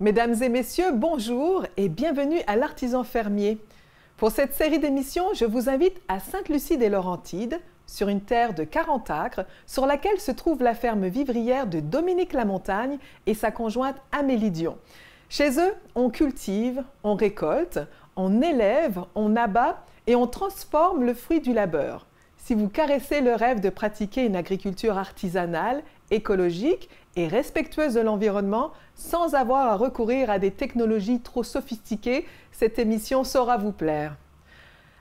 Mesdames et messieurs, bonjour et bienvenue à l'Artisan Fermier. Pour cette série d'émissions, je vous invite à Sainte-Lucie des Laurentides, sur une terre de 40 acres, sur laquelle se trouve la ferme vivrière de Dominique Lamontagne et sa conjointe Amélie Dion. Chez eux, on cultive, on récolte, on élève, on abat et on transforme le fruit du labeur. Si vous caressez le rêve de pratiquer une agriculture artisanale, écologique et respectueuse de l'environnement sans avoir à recourir à des technologies trop sophistiquées, cette émission saura vous plaire.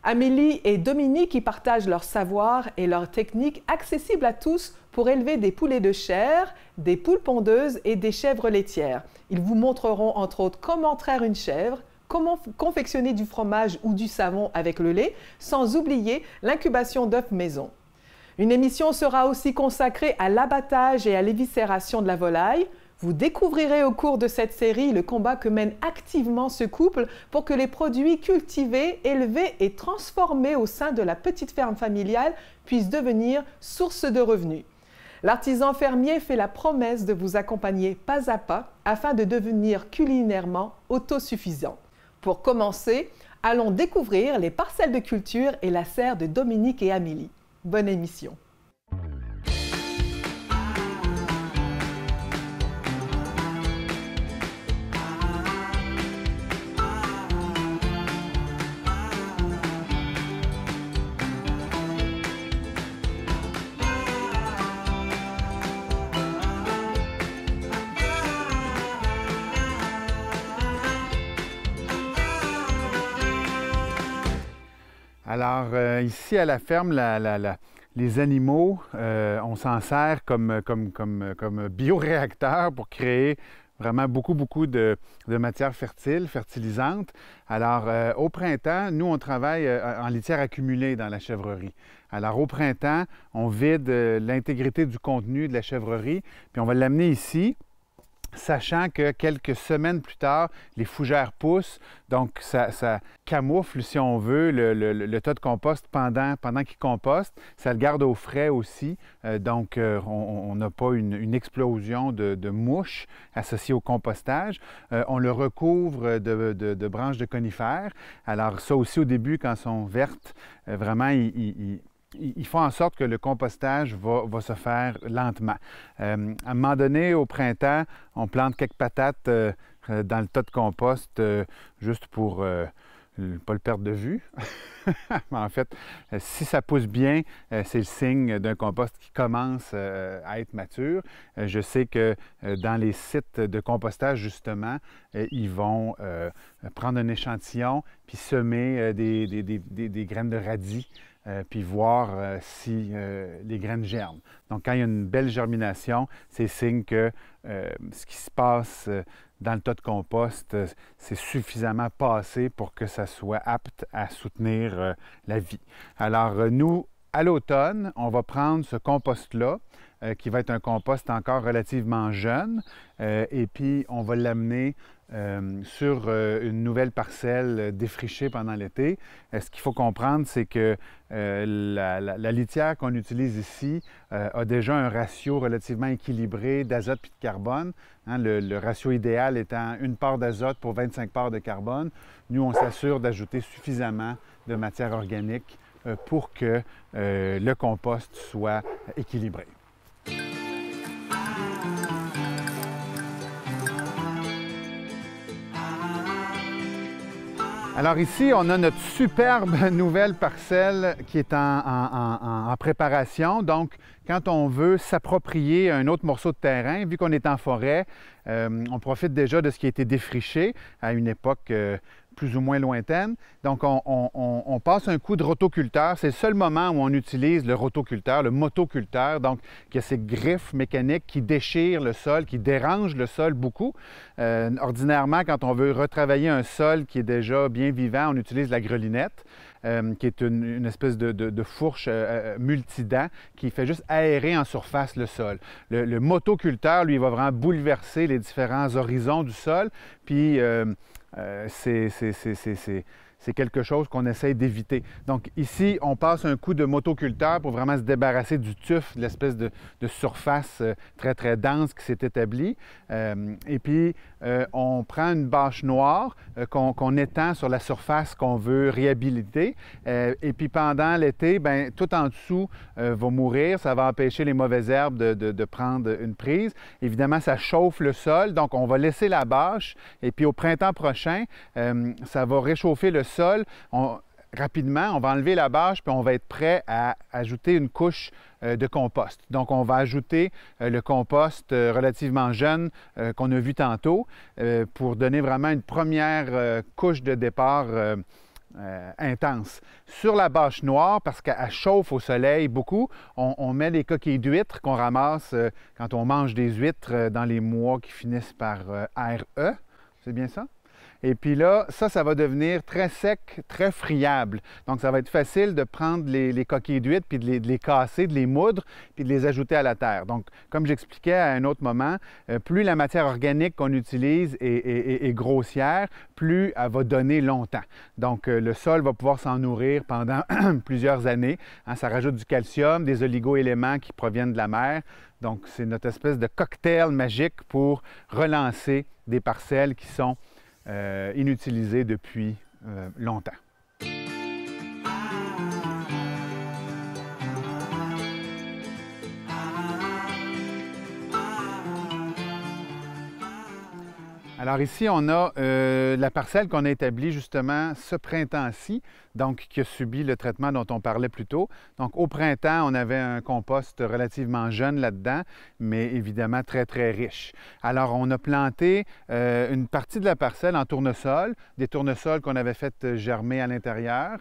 Amélie et Dominique y partagent leurs savoir et leurs techniques accessibles à tous pour élever des poulets de chair, des poules pondeuses et des chèvres laitières. Ils vous montreront entre autres comment traire une chèvre, comment confectionner du fromage ou du savon avec le lait, sans oublier l'incubation d'œufs maison. Une émission sera aussi consacrée à l'abattage et à l'éviscération de la volaille. Vous découvrirez au cours de cette série le combat que mène activement ce couple pour que les produits cultivés, élevés et transformés au sein de la petite ferme familiale puissent devenir source de revenus. L'artisan fermier fait la promesse de vous accompagner pas à pas afin de devenir culinairement autosuffisant. Pour commencer, allons découvrir les parcelles de culture et la serre de Dominique et Amélie. Bonne émission. Alors, euh, ici à la ferme, les animaux, euh, on s'en sert comme, comme, pour créer vraiment beaucoup, beaucoup de, matière matières fertiles, fertilisantes. Alors, euh, au printemps, nous, on travaille en litière accumulée dans la chèvrerie. Alors, au printemps, on vide l'intégrité du contenu de la chèvrerie, puis on va l'amener ici sachant que quelques semaines plus tard, les fougères poussent, donc ça, camoufle, si on veut, le, le, tas de compost pendant, pendant qu'il composte. Ça le garde au frais aussi, euh, donc euh, on n'a pas une, explosion de, de, mouches associée au compostage. Euh, on le recouvre de, de, branches de conifères. Alors ça aussi, au début, quand elles sont vertes, vraiment, ils... il, il faut en sorte que le compostage va, se faire lentement. Euh, à un moment donné, au printemps, on plante quelques patates euh, euh, dans le tas de compost juste pour ne pas le perdre de vue. en fait, si ça pousse bien, c'est le signe d'un compost qui commence à être mature. Je sais que dans les sites de compostage, justement, ils vont prendre un échantillon puis semer des graines de radis euh, puis voir euh, si euh, les graines germent. Donc, quand il y a une belle germination, c'est signe que ce qui se passe dans le tas de compost, c'est suffisamment passé pour que ça soit apte à soutenir la vie. Alors, nous, à l'automne, on va prendre ce compost-là, qui va être un compost encore relativement jeune, et puis on va l'amener euh, sur euh, une nouvelle parcelle euh, défrichée pendant l'été, ce qu'il faut comprendre, c'est que la, litière qu'on utilise ici a déjà un ratio relativement équilibré d'azote puis de carbone. Hein, le, le, ratio idéal étant une part d'azote pour 25 parts de carbone. Nous, on s'assure d'ajouter suffisamment de matière organique pour que le compost soit équilibré. Alors ici, on a notre superbe nouvelle parcelle qui est en, préparation. Donc, quand on veut s'approprier un autre morceau de terrain, vu qu'on est en forêt, euh, on profite déjà de ce qui a été défriché à une époque euh, plus ou moins lointaine, Donc, on, passe un coup de rotoculteur. C'est le seul moment où on utilise le rotoculteur, le motoculteur, donc qui a ces griffes mécaniques qui déchirent le sol, qui dérangent le sol beaucoup. Euh, ordinairement, quand on veut retravailler un sol qui est déjà bien vivant, on utilise la grelinette. Euh, qui est une, espèce de, fourche euh, multident qui fait juste aérer en surface le sol. Le, motoculteur, lui, va vraiment bouleverser les différents horizons du sol, puis euh, c'est c'est c'est c'est c'est c'est quelque chose qu'on essaie d'éviter. Donc ici, on passe un coup de motoculteur pour vraiment se débarrasser du tuf, de l'espèce de, surface euh, très très dense qui s'est établie. Euh, et puis, euh, on prend une bâche noire qu'on étend sur la surface qu'on veut réhabiliter. et puis pendant l'été, ben tout en dessous va mourir. Ça va empêcher les mauvaises herbes de, de prendre une prise. Évidemment, ça chauffe le sol, donc on va laisser la bâche. Et puis au printemps prochain, ça va réchauffer le sol, rapidement, on va enlever la bâche, puis on va être prêt à ajouter une couche euh, de compost. Donc, on va ajouter euh, le compost euh, relativement jeune qu'on a vu tantôt pour donner vraiment une première couche de départ. intense. Sur la bâche noire, parce qu'elle chauffe au soleil beaucoup, on, met les coquilles d'huîtres qu'on ramasse quand on mange des huîtres dans les mois qui finissent par RE. C'est bien ça? Et puis là, ça, ça va devenir très sec, très friable. Donc, ça va être facile de prendre les, coquilles d'huîtres, puis de les, casser, de les moudre, puis de les ajouter à la terre. Donc, comme j'expliquais à un autre moment, euh, plus la matière organique qu'on utilise est, grossière, plus elle va donner longtemps. Donc, euh, le sol va pouvoir s'en nourrir pendant plusieurs années. Hein. ça rajoute du calcium, des oligo-éléments qui proviennent de la mer. Donc, c'est notre espèce de cocktail magique pour relancer des parcelles qui sont euh, inutilisé depuis euh, longtemps. Alors ici, on a euh, la parcelle qu'on a établie justement ce printemps-ci, donc qui a subi le traitement dont on parlait plus tôt. Donc au printemps, on avait un compost relativement jeune là-dedans, mais évidemment très, très riche. Alors on a planté euh, une partie de la parcelle en tournesol, des tournesols qu'on avait fait euh, germer à l'intérieur.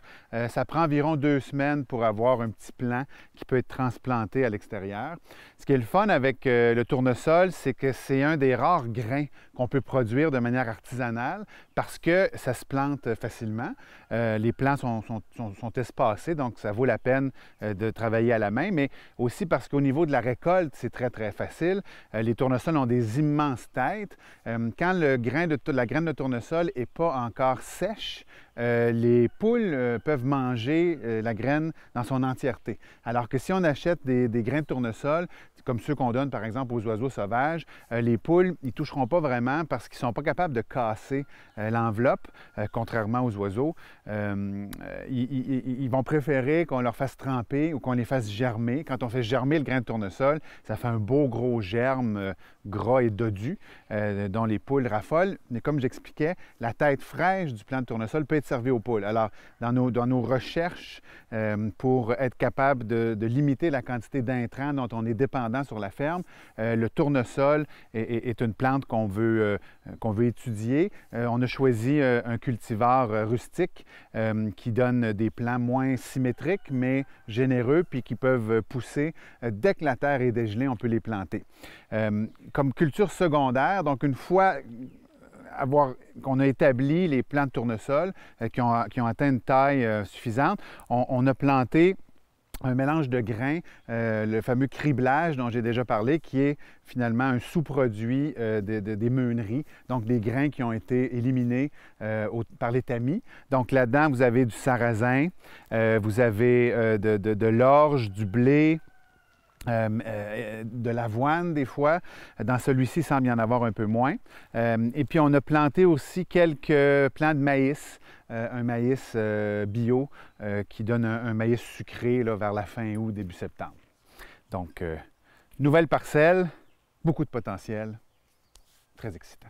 ça prend environ deux semaines pour avoir un petit plant qui peut être transplanté à l'extérieur. Ce qui est le fun avec le tournesol, c'est que c'est un des rares grains qu'on peut produire de manière artisanale, parce que ça se plante euh, facilement. Euh, les plants sont, sont, espacés, donc ça vaut la peine euh, de travailler à la main, mais aussi parce qu'au niveau de la récolte, c'est très, très facile. les tournesols ont des immenses têtes. quand le grain de, la graine de tournesol n'est pas encore sèche, les poules peuvent manger la graine dans son entièreté. Alors que si on achète des, grains de tournesol, comme ceux qu'on donne par exemple aux oiseaux sauvages, les poules, ils ne toucheront pas vraiment parce qu'ils ne sont pas capables de casser euh, l'enveloppe, euh, contrairement aux oiseaux. Euh, ils, vont préférer qu'on leur fasse tremper ou qu'on les fasse germer. Quand on fait germer le grain de tournesol, ça fait un beau gros germe gras et dodu dont les poules raffolent. Mais comme j'expliquais, la tête fraîche du plant de tournesol peut être servie aux poules. Alors, dans nos, dans nos recherches pour être capable de, limiter la quantité d'intrants dont on est dépendant sur la ferme, le tournesol est, une plante qu'on veut, qu'on veut étudier. on a choisi euh, un cultivar euh, rustique euh, qui donne des plants moins symétriques mais généreux puis qui peuvent pousser dès que la terre est dégelée, on peut les planter. comme culture secondaire, donc une fois avoir, qu'on a établi les plants de tournesol qui, ont, atteint une taille suffisante, on, on a planté un mélange de grains, euh, le fameux criblage dont j'ai déjà parlé, qui est finalement un sous-produit euh, des meuneries, donc des grains qui ont été éliminés euh, par les tamis. Donc là-dedans, vous avez du sarrasin, vous avez de l'orge, du blé, euh, euh, de l'avoine des fois. Dans celui-ci, il semble y en avoir un peu moins. Euh, et puis, on a planté aussi quelques plants de maïs, un maïs bio qui donne un, maïs sucré vers la fin août, début septembre. Donc, nouvelle parcelle, beaucoup de potentiel, très excitant.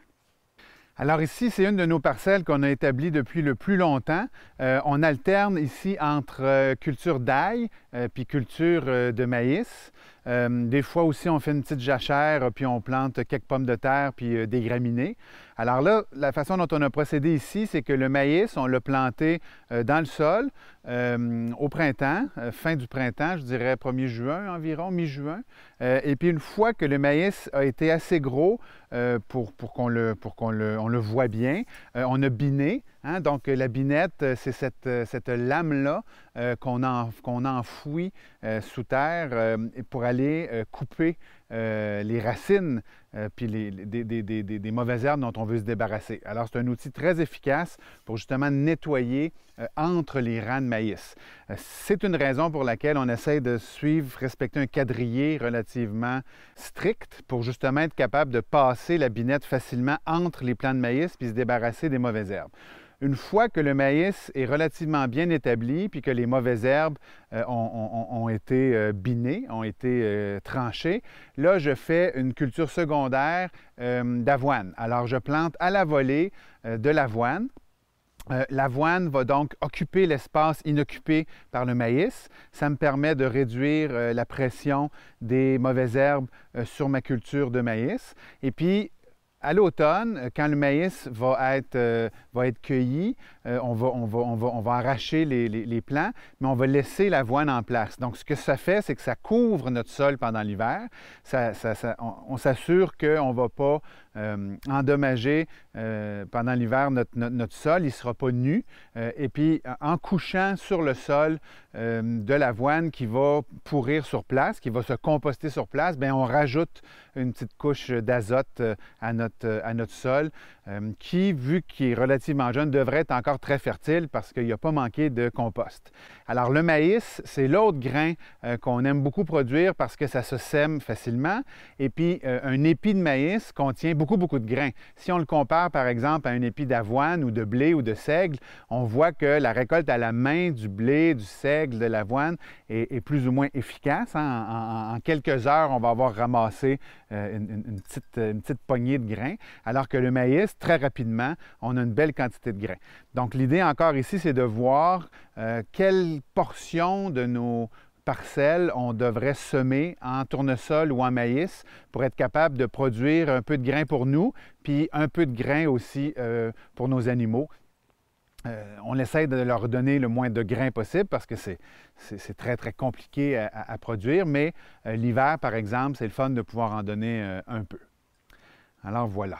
Alors ici, c'est une de nos parcelles qu'on a établies depuis le plus longtemps. Euh, on alterne ici entre euh, culture d'ail et euh, puis culture de maïs. Euh, des fois aussi, on fait une petite jachère, puis on plante quelques pommes de terre, puis euh, des graminées. Alors là, la façon dont on a procédé ici, c'est que le maïs, on l'a planté euh, dans le sol au printemps, fin du printemps, je dirais 1er juin environ, mi-juin. et puis une fois que le maïs a été assez gros pour, qu'on le, on le voit bien, on a biné. Hein? Donc, la binette, euh, c'est cette, euh, lame-là euh, qu'on enfouit sous terre pour aller couper les racines puis les, des, mauvaises herbes dont on veut se débarrasser. Alors, c'est un outil très efficace pour justement nettoyer entre les rangs de maïs. c'est une raison pour laquelle on essaie de suivre, respecter un quadrillé relativement strict pour justement être capable de passer la binette facilement entre les plants de maïs puis se débarrasser des mauvaises herbes une fois que le maïs est relativement bien établi, puis que les mauvaises herbes euh, ont, été euh, binées, ont été euh, tranchées, là, je fais une culture secondaire d'avoine. Alors, je plante à la volée de l'avoine. l'avoine va donc occuper l'espace inoccupé par le maïs. Ça me permet de réduire la pression des mauvaises herbes sur ma culture de maïs. Et puis, à l'automne, euh, quand le maïs va être, euh, va être cueilli, euh, on, va, on, va, arracher les, les, plants, mais on va laisser l'avoine en place. Donc, ce que ça fait, c'est que ça couvre notre sol pendant l'hiver. Ça, on, s'assure qu'on ne va pas euh, endommager euh, pendant l'hiver notre, sol, il ne sera pas nu. Euh, et puis en couchant sur le sol de l'avoine qui va pourrir sur place, qui va se composter sur place, bien, on rajoute une petite couche d'azote à à notre sol euh, qui, vu qu'il est relativement jeune, devrait être encore très fertile parce qu'il a pas manqué de compost. Alors le maïs, c'est l'autre grain euh, qu'on aime beaucoup produire parce que ça se sème facilement. Et puis euh, un épi de maïs contient beaucoup, beaucoup de grains. Si on le compare par exemple à un épi d'avoine ou de blé ou de seigle, on voit que la récolte à la main du blé, du seigle, de l'avoine est, plus ou moins efficace. Hein. En, quelques heures, on va avoir ramassé une petite poignée de grains, alors que le maïs, très rapidement. On a une belle quantité de grains. Donc l'idée encore ici, c'est de voir euh, quelle portion de nos parcelles on devrait semer en tournesol ou en maïs pour être capable de produire un peu de grains pour nous, puis un peu de grains aussi euh, pour nos animaux. Euh, on essaie de leur donner le moins de grains possible parce que c'est très, très compliqué à, produire, mais l'hiver, par exemple, c'est le fun de pouvoir en donner un peu. Alors voilà.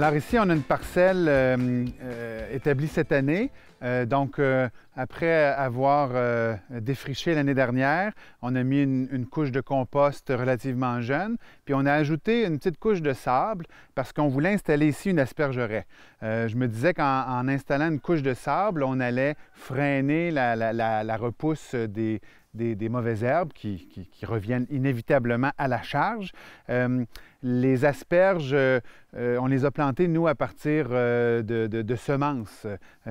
Alors ici, on a une parcelle euh, euh, établie cette année. Euh, donc, après avoir défriché l'année dernière, on a mis une, couche de compost relativement jeune, puis on a ajouté une petite couche de sable parce qu'on voulait installer ici une aspergerie. je me disais qu'en installant une couche de sable, on allait freiner la repousse des, des, mauvaises herbes qui, reviennent inévitablement à la charge. Euh, les asperges, euh, on les a plantées, nous, à partir euh, de, semences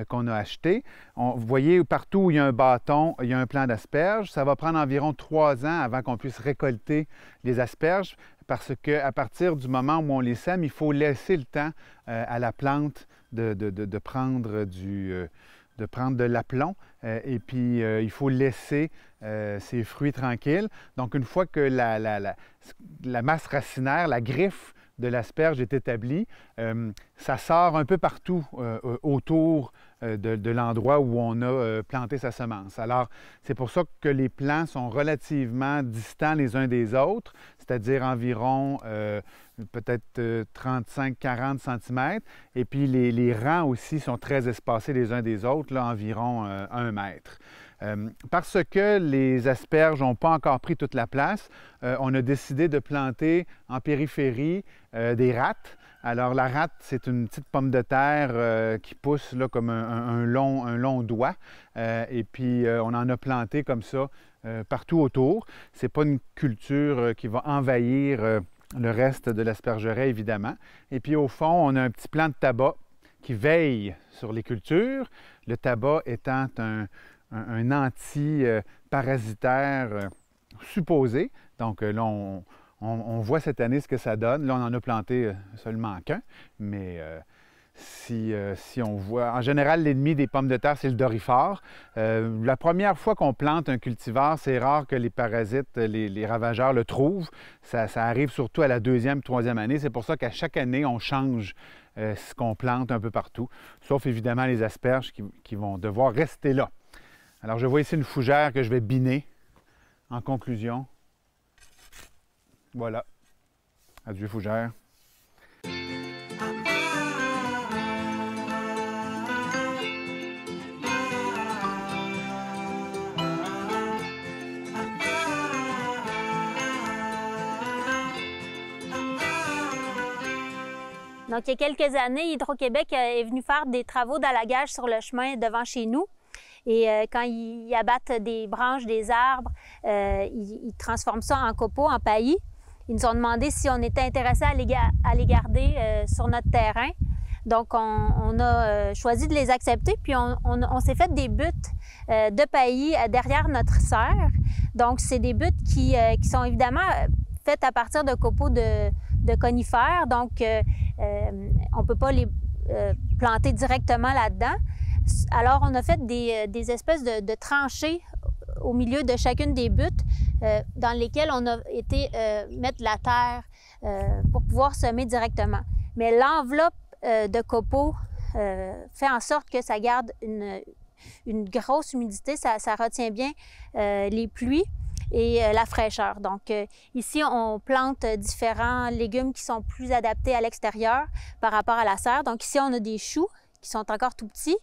qu'on a achetées. vous voyez, partout où il y a un bâton, il y a un plant d'asperges. Ça va prendre environ trois ans avant qu'on puisse récolter les asperges parce qu'à partir du moment où on les sème, il faut laisser le temps à la plante de, prendre de prendre de l'aplomb. et puis, il faut laisser ses euh, fruits tranquilles. Donc, une fois que la, masse racinaire, la griffe de l'asperge est établie, euh, ça sort un peu partout euh, autour de, l'endroit où on a planté sa semence. Alors, c'est pour ça que les plants sont relativement distants les uns des autres, c'est-à-dire environ peut-être 35-40 cm. Et puis les, rangs aussi sont très espacés les uns des autres, là, environ 1 mètre. Euh, parce que les asperges n'ont pas encore pris toute la place, euh, on a décidé de planter en périphérie euh, des rates. Alors la rate, c'est une petite pomme de terre qui pousse là, comme un, long, un long doigt. et puis on en a planté comme ça partout autour. Ce n'est pas une culture qui va envahir le reste de l'aspergerie évidemment. Et puis au fond, on a un petit plant de tabac qui veille sur les cultures, le tabac étant un, un, anti-parasitaire euh, supposé. Donc euh, là, on, voit cette année ce que ça donne. Là, on en a planté euh, seulement qu'un, mais si, on voit. En général, l'ennemi des pommes de terre, c'est le dorifort. la première fois qu'on plante un cultivar, c'est rare que les parasites, les, ravageurs le trouvent. Ça, arrive surtout à la deuxième, troisième année. C'est pour ça qu'à chaque année, on change ce qu'on plante un peu partout, sauf évidemment les asperges qui vont devoir rester là. Alors, je vois ici une fougère que je vais biner en conclusion. Voilà. Adieu, fougère. Donc, il y a quelques années, Hydro-Québec euh, est venu faire des travaux d'alagage sur le chemin devant chez nous. Et euh, quand ils abattent des branches, des arbres, euh, ils, transforment ça en copeaux, en paillis. Ils nous ont demandé si on était intéressé à les, garder euh, sur notre terrain. Donc, on, a choisi de les accepter, puis on, s'est fait des buts de paillis derrière notre serre. Donc, c'est des buts qui, sont évidemment faites à partir de copeaux de, de conifères. Donc, on ne peut pas les planter directement là-dedans. Alors, on a fait des, euh, espèces de, tranchées au milieu de chacune des buttes euh, dans lesquelles on a été euh, mettre la terre pour pouvoir semer directement. Mais l'enveloppe de copeaux fait en sorte que ça garde une, grosse humidité, ça, ça retient bien les pluies et la fraîcheur. Donc ici, on plante différents légumes qui sont plus adaptés à l'extérieur par rapport à la serre. Donc ici, on a des choux qui sont encore tout petits.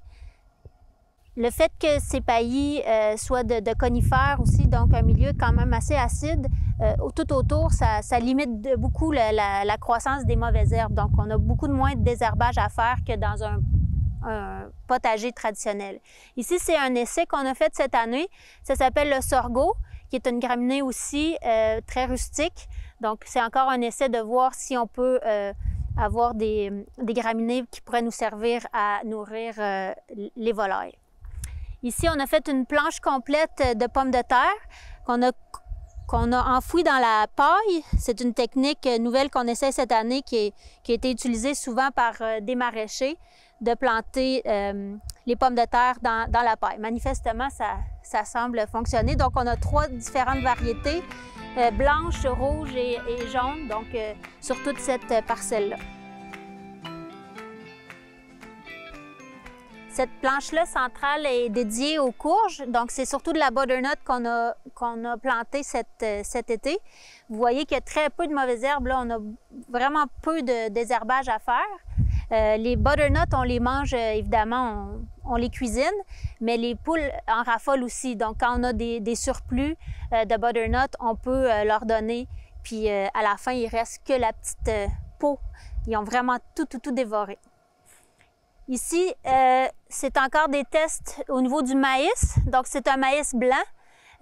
Le fait que ces paillis euh, soient de, conifères aussi, donc un milieu quand même assez acide, euh, tout autour, ça, limite beaucoup la, croissance des mauvaises herbes. Donc, on a beaucoup de moins de désherbage à faire que dans un, potager traditionnel. Ici, c'est un essai qu'on a fait cette année. Ça s'appelle le sorgho, qui est une graminée aussi euh, très rustique. Donc, c'est encore un essai de voir si on peut avoir des, graminées qui pourraient nous servir à nourrir les volailles. Ici, on a fait une planche complète euh, de pommes de terre qu'on a qu'on dans la paille. C'est une technique euh, nouvelle qu'on essaie cette année qui, a été utilisée souvent par euh, des maraîchers de planter les pommes de terre dans, la paille. Manifestement, ça, semble fonctionner. Donc, on a trois différentes variétés, blanches, blanche, rouge et, et jaune, donc sur toute cette parcelle-là. Cette planche-là centrale est dédiée aux courges, donc c'est surtout de la butternut qu'on a, qu'on a plantée euh, cet, été. Vous voyez qu'il y a très peu de mauvaises herbes, là, on a vraiment peu de désherbage à faire. Euh, les butternuts, on les mange euh, évidemment, on, les cuisine, mais les poules en raffolent aussi. Donc, quand on a des, surplus de butternuts, on peut leur donner. Puis à la fin, il reste que la petite peau. Ils ont vraiment tout, tout, tout dévoré. Ici, euh, c'est encore des tests au niveau du maïs. Donc, c'est un maïs blanc.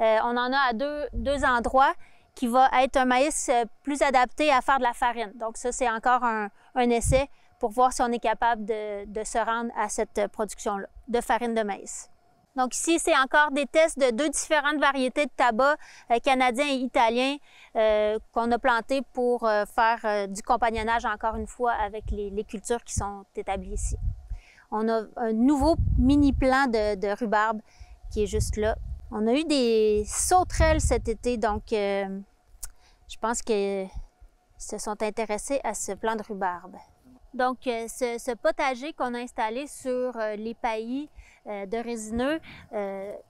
Euh, on en a à deux, deux, endroits qui va être un maïs euh, plus adapté à faire de la farine. Donc, ça, c'est encore un, essai pour voir si on est capable de, se rendre à cette production-là de farine de maïs. Donc ici, c'est encore des tests de deux différentes variétés de tabac canadiens canadien et italien qu'on a planté pour faire du compagnonnage encore une fois avec les, les cultures qui sont établies ici. On a un nouveau mini plan de, rhubarbe qui est juste là. On a eu des sauterelles cet été, donc euh, je pense qu'ils se sont intéressés à ce plan de rhubarbe. Donc, euh, ce, potager qu'on a installé sur euh, les paillis de résineux,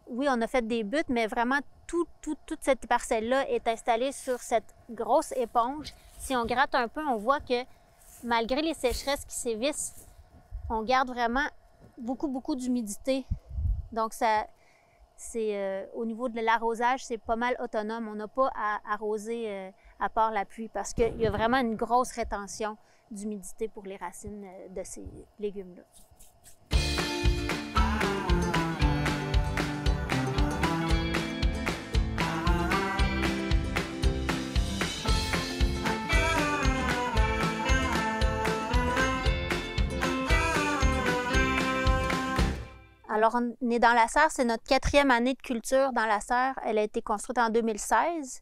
oui, on a fait des buts, mais vraiment, toute cette parcelle-là est installée sur cette grosse éponge. Si on gratte un peu, on voit que malgré les sécheresses qui sévissent, on garde vraiment beaucoup, beaucoup d'humidité. Donc, c'est euh, au niveau de l'arrosage, c'est pas mal autonome. On n'a pas à arroser euh, à part la pluie parce qu'il y a vraiment une grosse rétention d'humidité pour les racines euh, de ces légumes-là. Alors, on est dans la serre, c'est notre quatrième année de culture dans la serre. Elle a été construite en 2016.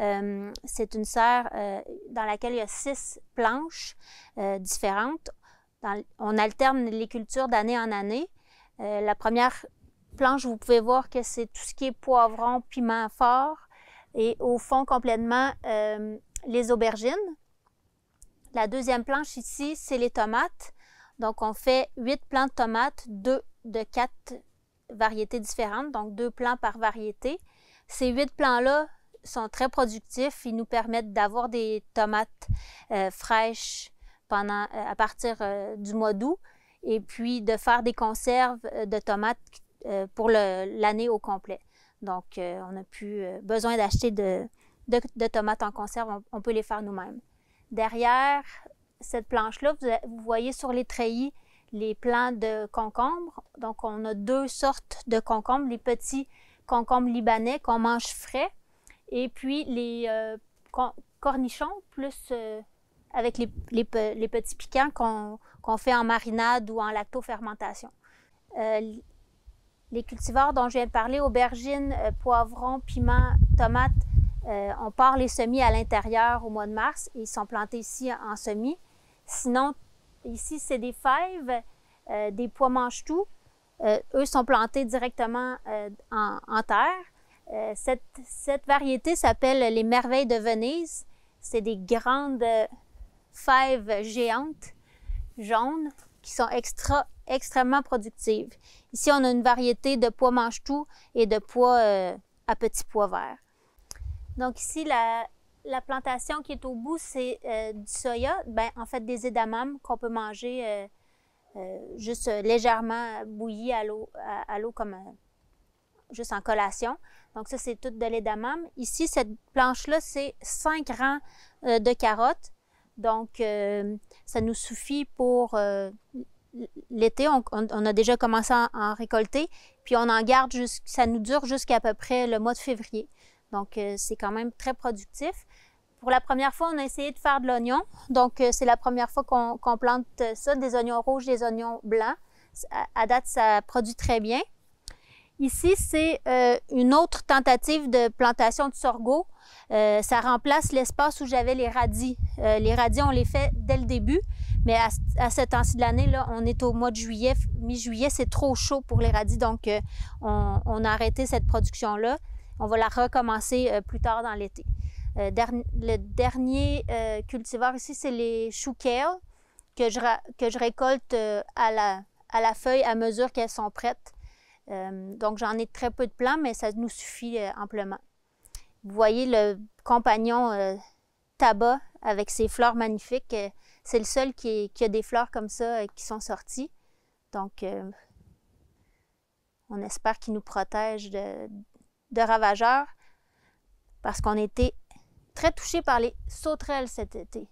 Euh, c'est une serre euh, dans laquelle il y a six planches euh, différentes. on alterne les cultures d'année en année. la première planche, vous pouvez voir que c'est tout ce qui est poivron, piment fort et au fond complètement les aubergines. La deuxième planche ici, c'est les tomates. Donc, on fait huit plants de tomates, deux de quatre variétés différentes, donc deux plants par variété. Ces huit plants-là sont très productifs. Ils nous permettent d'avoir des tomates euh, fraîches euh, à partir euh, du mois d'août et puis de faire des conserves de tomates pour l'année au complet. Donc, on n'a plus besoin d'acheter de, tomates en conserve. On, on peut les faire nous-mêmes. Derrière, cette planche-là, vous, voyez sur les treillis les plants de concombres. Donc, on a deux sortes de concombres, les petits concombres libanais qu'on mange frais et puis les euh, cornichons plus euh, avec les, petits piquants qu'on fait en marinade ou en lactofermentation. Euh, les cultivars dont je viens de parler, aubergines, poivrons, piments, tomates, on part les semis à l'intérieur au mois de mars et ils sont plantés ici en semis. Sinon, ici, c'est des fèves, euh, des pois mange-tout. Euh, eux sont plantés directement euh, en, terre. cette, variété s'appelle les merveilles de Venise. C'est des grandes fèves géantes, jaunes, qui sont extra, extrêmement productives. Ici, on a une variété de pois mange-tout et de pois à petits pois verts. Donc ici, la, la plantation qui est au bout, c'est euh, du soya, ben, en fait des édamames qu'on peut manger euh, euh, juste légèrement bouilli à l'eau, à, l'eau comme juste en collation. Donc ça, c'est tout de l'edamame. Ici, cette planche-là, c'est cinq rangs de carottes. Donc ça nous suffit pour l'été. On, a déjà commencé à en récolter, puis on en garde, ça nous dure jusqu'à peu près le mois de février. Donc, euh, c'est quand même très productif. Pour la première fois, on a essayé de faire de l'oignon. Donc, euh, c'est la première fois qu'on plante ça, des oignons rouges, des oignons blancs. À, date, ça produit très bien. Ici, c'est euh, une autre tentative de plantation de sorgho. ça remplace l'espace où j'avais les radis. les radis, on les fait dès le début, mais à, à ce temps-ci de l'année, on est au mois de juillet, mi-juillet, c'est trop chaud pour les radis, donc on a arrêté cette production-là. On va la recommencer euh, plus tard dans l'été. Euh, le dernier euh, cultivar ici, c'est les choux que je, que je récolte à la, à la feuille à mesure qu'elles sont prêtes. donc, j'en ai très peu de plants, mais ça nous suffit amplement. Vous voyez le compagnon tabac avec ses fleurs magnifiques. C'est le seul qui, a des fleurs comme ça qui sont sorties. Donc, on espère qu'il nous protège de, de ravageurs parce qu'on était très touchés par les sauterelles cet été.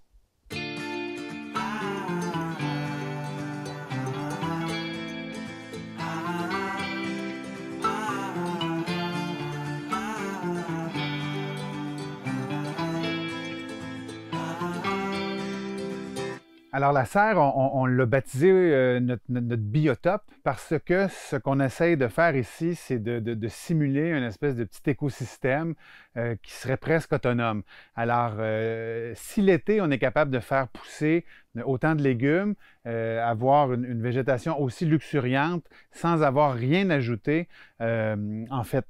Alors, la serre, on, l'a baptisé euh, notre, biotope parce que ce qu'on essaye de faire ici, c'est de, simuler une espèce de petit écosystème euh, qui serait presque autonome. Alors, euh, si l'été, on est capable de faire pousser autant de légumes, avoir une, une, végétation aussi luxuriante sans avoir rien ajouté, en fait,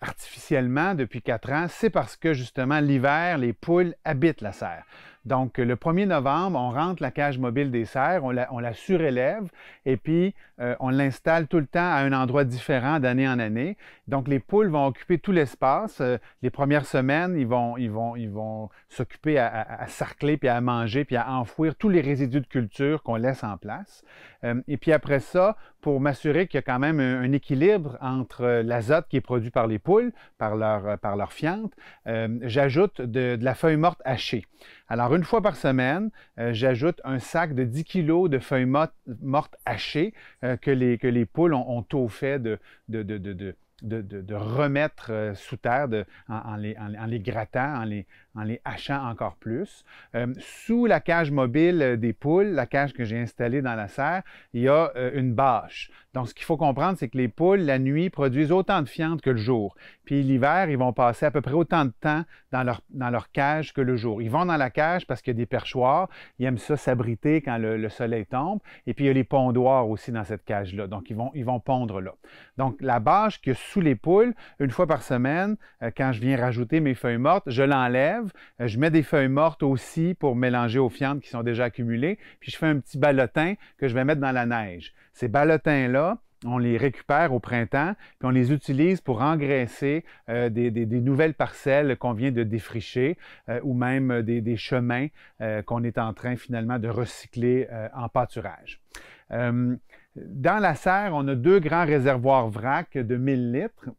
artificiellement depuis quatre ans, c'est parce que justement l'hiver, les poules habitent la serre. Donc, le 1er novembre, on rentre la cage mobile des serres, on la, surélève et puis euh, on l'installe tout le temps à un endroit différent d'année en année. Donc, les poules vont occuper tout l'espace. Euh, les premières semaines, ils vont, ils vont, ils vont s'occuper à, cercler puis à manger, puis à enfouir tous les résidus de culture qu'on laisse en place. Euh, et puis après ça, pour m'assurer qu'il y a quand même un, équilibre entre l'azote qui est produit par les poules, par leur, par leur fiente, j'ajoute de, la feuille morte hachée. Alors, une fois par semaine, euh, j'ajoute un sac de 10 kilos de feuilles mortes, hachées euh, que, les, que, les, poules ont, ont au fait de, de, remettre euh, sous terre en, les, en, les, grattant, en les, en les hachant encore plus. Euh, sous la cage mobile euh, des poules, la cage que j'ai installée dans la serre, il y a euh, une bâche. Donc, ce qu'il faut comprendre, c'est que les poules, la nuit, produisent autant de fientes que le jour. Puis l'hiver, ils vont passer à peu près autant de temps dans leur, cage que le jour. Ils vont dans la cage parce qu'il y a des perchoirs, ils aiment ça s'abriter quand le, soleil tombe. Et puis, il y a les pondoirs aussi dans cette cage-là. Donc, ils vont, ils vont pondre là. Donc, la bâche que sous les poules, une fois par semaine, quand je viens rajouter mes feuilles mortes, je l'enlève euh, je mets des feuilles mortes aussi pour mélanger aux fientes qui sont déjà accumulées. Puis je fais un petit ballotin que je vais mettre dans la neige. Ces ballotins-là, on les récupère au printemps, puis on les utilise pour engraisser euh, des, nouvelles parcelles qu'on vient de défricher euh, ou même des, chemins qu'on est en train finalement de recycler en pâturage. dans la serre, on a deux grands réservoirs vrac de 1000 litres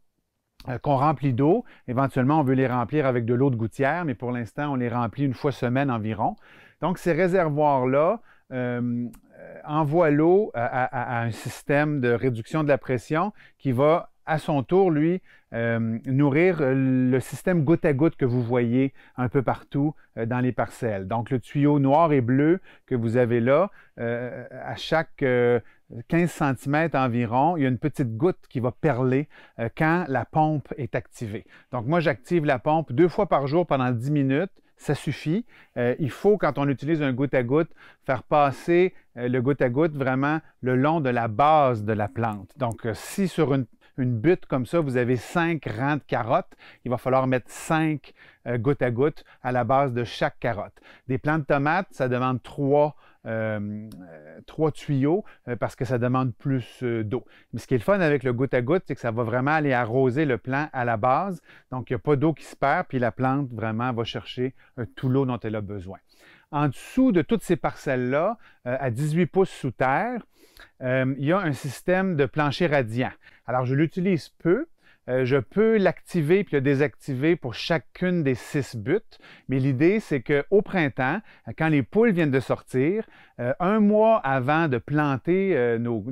euh, qu'on remplit d'eau. Éventuellement, on veut les remplir avec de l'eau de gouttière, mais pour l'instant, on les remplit une fois semaine environ. Donc, ces réservoirs-là euh, euh, envoient l'eau à, un système de réduction de la pression qui va, à son tour, lui, nourrir le système goutte à goutte que vous voyez un peu partout dans les parcelles. Donc, le tuyau noir et bleu que vous avez là, à chaque 15 cm environ, il y a une petite goutte qui va perler euh, quand la pompe est activée. Donc moi, j'active la pompe deux fois par jour pendant 10 minutes. Ça suffit. Euh, il faut, quand on utilise un goutte à goutte, faire passer euh, le goutte à goutte vraiment le long de la base de la plante. Donc si sur une, butte comme ça, vous avez cinq rangs de carottes, il va falloir mettre cinq gouttes à goutte à la base de chaque carotte. Des plantes de tomates, ça demande 3 euh, euh, trois tuyaux euh, parce que ça demande plus d'eau. Mais ce qui est le fun avec le goutte à goutte, c'est que ça va vraiment aller arroser le plant à la base. Donc, il n'y a pas d'eau qui se perd, puis la plante vraiment va chercher tout l'eau dont elle a besoin. En dessous de toutes ces parcelles-là, à 18 pouces sous terre, il y a un système de plancher radiant. Alors, je l'utilise peu, euh, je peux l'activer puis le désactiver pour chacune des six buts. Mais l'idée, c'est qu'au printemps, quand les poules viennent de sortir, euh, un mois avant de planter euh, nos,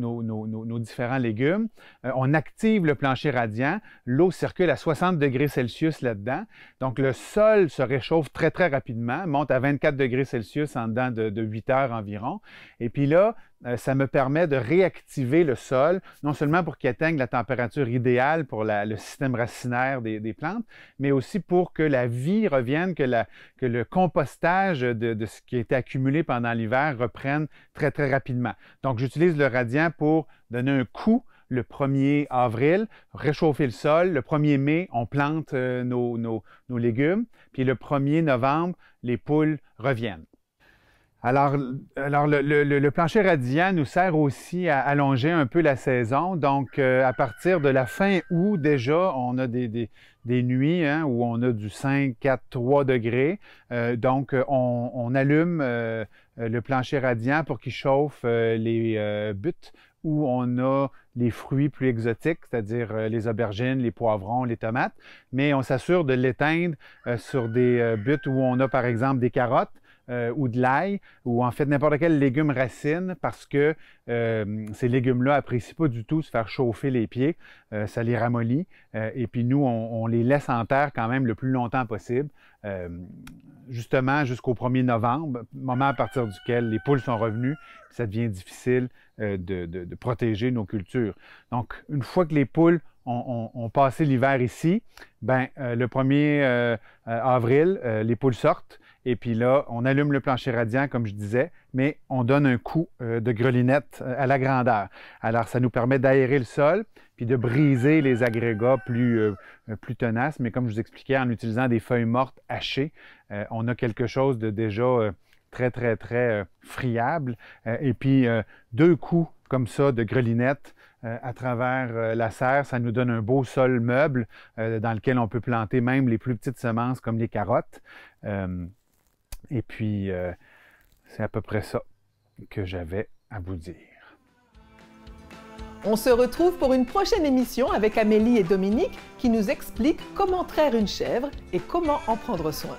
différents légumes, on active le plancher radiant. L'eau circule à 60 degrés Celsius là-dedans. Donc, le sol se réchauffe très, très rapidement, monte à 24 degrés Celsius en dedans de, de 8 heures environ. Et puis là, euh, ça me permet de réactiver le sol, non seulement pour qu'il atteigne la température idéale pour le système racinaire des, plantes, mais aussi pour que la vie revienne, que, le compostage de, ce qui a été accumulé pendant l'hiver reprenne très, très rapidement. Donc, j'utilise le radiant pour donner un coup le 1er avril, réchauffer le sol. Le 1er mai, on plante euh, nos, nos légumes. Puis le 1er novembre, les poules reviennent. Alors, alors le, plancher radiant nous sert aussi à allonger un peu la saison. Donc, euh, à partir de la fin où déjà, on a des, nuits hein, où on a du 5, 4, 3 degrés. Euh, donc, on, allume euh, le plancher radiant pour qu'il chauffe les buts où on a les fruits plus exotiques, c'est-à-dire les aubergines, les poivrons, les tomates. Mais on s'assure de l'éteindre sur des buts où on a, par exemple, des carottes euh, ou de l'ail ou en fait n'importe quel légume racine parce que euh, ces légumes-là apprécient pas du tout se faire chauffer les pieds, euh, ça les ramollit et puis nous, on, les laisse en terre quand même le plus longtemps possible, justement jusqu'au 1er novembre, moment à partir duquel les poules sont revenues, ça devient difficile de, protéger nos cultures. Donc, une fois que les poules ont, passé l'hiver ici, ben, le 1er avril, les poules sortent. Et puis là, on allume le plancher radiant, comme je disais, mais on donne un coup euh, de grelinette euh, à la grandeur. Alors, ça nous permet d'aérer le sol, puis de briser les agrégats plus, euh, tenaces. Mais comme je vous expliquais, en utilisant des feuilles mortes hachées, on a quelque chose de déjà très, très, très friable. et puis, deux coups comme ça de grelinette, à travers la serre. Ça nous donne un beau sol meuble dans lequel on peut planter même les plus petites semences comme les carottes. Et puis, euh, c'est à peu près ça que j'avais à vous dire. On se retrouve pour une prochaine émission avec Amélie et Dominique qui nous expliquent comment traire une chèvre et comment en prendre soin.